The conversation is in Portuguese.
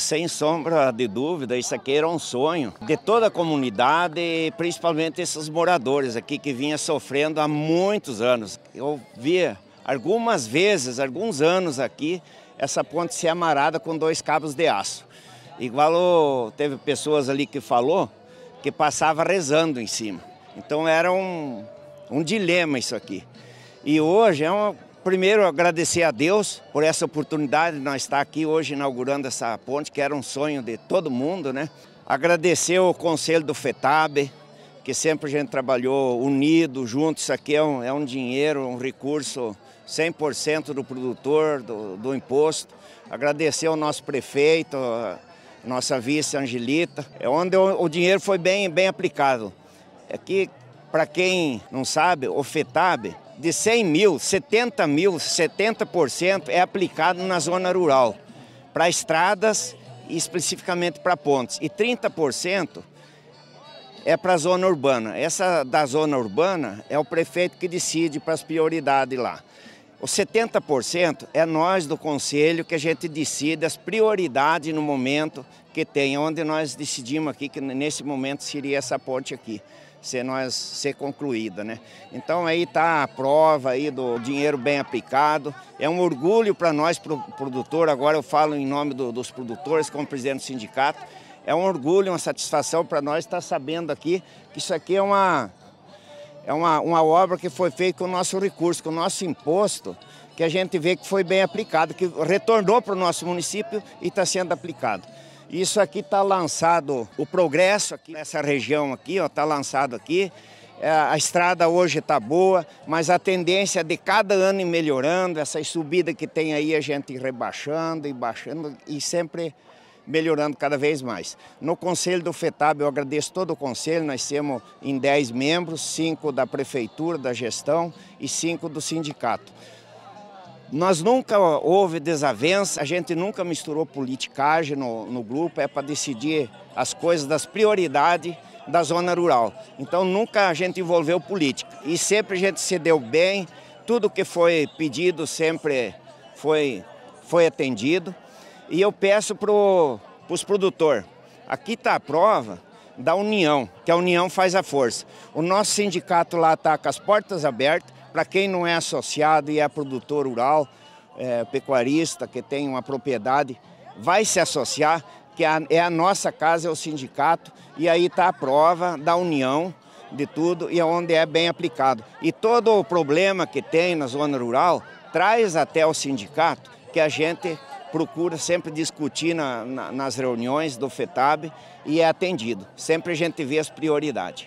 Sem sombra de dúvida, isso aqui era um sonho de toda a comunidade, principalmente esses moradores aqui que vinha sofrendo há muitos anos. Eu via algumas vezes, alguns anos aqui, essa ponte ser amarrada com dois cabos de aço. Igual teve pessoas ali que falou que passava rezando em cima. Então era um, um dilema isso aqui. E hoje é uma Primeiro, agradecer a Deus por essa oportunidade de nós estar aqui hoje inaugurando essa ponte, que era um sonho de todo mundo, né? Agradecer o conselho do FETAB, que sempre a gente trabalhou unido, junto. Isso aqui é um, é um dinheiro, um recurso 100% do produtor, do, do imposto. Agradecer ao nosso prefeito, nossa vice Angelita, é onde o, o dinheiro foi bem, bem aplicado. É que para quem não sabe, o FETAB, de 100 mil, 70 mil, 70% é aplicado na zona rural, para estradas e especificamente para pontes. E 30% é para a zona urbana. Essa da zona urbana é o prefeito que decide para as prioridades lá. Os 70% é nós do conselho que a gente decide as prioridades no momento que tem, onde nós decidimos aqui que nesse momento seria essa ponte aqui ser, nós, ser concluída. Né? Então aí está a prova aí do dinheiro bem aplicado. É um orgulho para nós, pro, produtor, agora eu falo em nome do, dos produtores, como presidente do sindicato. É um orgulho, uma satisfação para nós estar tá sabendo aqui que isso aqui é uma, é uma, uma obra que foi feita com o nosso recurso, com o nosso imposto, que a gente vê que foi bem aplicado, que retornou para o nosso município e está sendo aplicado. Isso aqui está lançado, o progresso aqui nessa região aqui, está lançado aqui. É, a estrada hoje está boa, mas a tendência é de cada ano ir melhorando, essas subidas que tem aí a gente rebaixando e baixando e sempre melhorando cada vez mais. No Conselho do FETAB, eu agradeço todo o Conselho, nós temos em 10 membros, 5 da Prefeitura, da gestão e 5 do sindicato. Nós nunca houve desavença, a gente nunca misturou politicagem no, no grupo, é para decidir as coisas das prioridades da zona rural. Então nunca a gente envolveu política e sempre a gente se deu bem, tudo que foi pedido sempre foi, foi atendido. E eu peço para os produtores, aqui está a prova da união, que a união faz a força. O nosso sindicato lá está com as portas abertas, para quem não é associado e é produtor rural, é, pecuarista, que tem uma propriedade, vai se associar, que é a nossa casa, é o sindicato, e aí está a prova da união de tudo e onde é bem aplicado. E todo o problema que tem na zona rural traz até o sindicato, que a gente procura sempre discutir na, na, nas reuniões do FETAB e é atendido. Sempre a gente vê as prioridades.